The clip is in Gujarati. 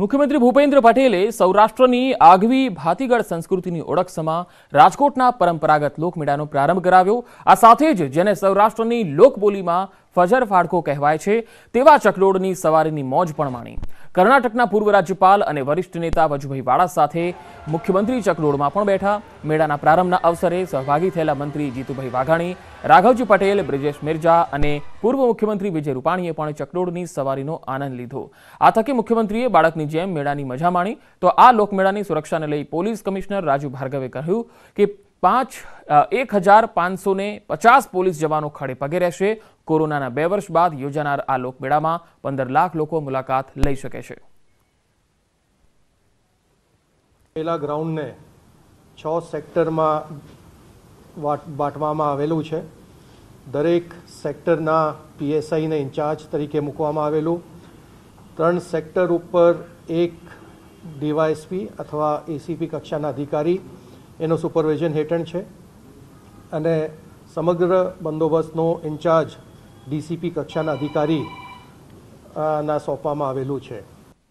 મુખ્યમંત્રી ભૂપેન્દ્ર પટેલે સૌરાષ્ટ્રની આગવી ભાતીગળ સંસ્કૃતિની ઓળખ સમા રાજકોટના પરંપરાગત લોકમેળાનો પ્રારંભ કરાવ્યો આ સાથે જ જેને સૌરાષ્ટ્રની લોકબોલીમાં ફજર ફાડકો કહેવાય છે તેવા ચકડોળની સવારીની મોજ પણ માણી કર્ણાટકના પૂર્વ રાજ્યપાલ અને વરિષ્ઠ નેતા વજુભાઈ વાળા સાથે મુખ્યમંત્રી ચકડોળમાં પણ બેઠા મેળાના પ્રારંભના અવસરે સહભાગી થયેલા મંત્રી જીતુભાઈ વાઘાણી રાઘવજી પટેલ બ્રિજેશ મિર્જા અને પૂર્વ મુખ્યમંત્રી વિજય રૂપાણીએ પણ ચકડોળની સવારીનો આનંદ લીધો આ થકી મુખ્યમંત્રીએ બાળકની જેમ મેળાની મજા માણી તો આ લોકમેળાની સુરક્ષાને લઈ પોલીસ કમિશનર રાજુ ભાર્ગવે કહ્યું કે પાંચ એક હજાર પાંચસો પચાસ પોલીસ જવાનો ખડે પગે રહેશે કોરોનાના બે વર્ષ બાદ યોજાનાર આ લોકમેળામાં પંદર લાખ લોકો મુલાકાત લઈ શકે છે મેલા ગ્રાઉન્ડને છ સેક્ટરમાં બાંટવામાં આવેલું છે દરેક સેક્ટરના પીએસઆઈને ઇન્ચાર્જ તરીકે મૂકવામાં આવેલું ત્રણ સેક્ટર ઉપર એક ડીવાયએસપી અથવા એસીપી કક્ષાના અધિકારી એનું સુપરવિઝન હેઠળ છે અને સમગ્ર બંદોબસ્તનો ઇન્ચાર્જ ડીસીપી કક્ષાના અધિકારી ના સોંપવામાં આવેલું છે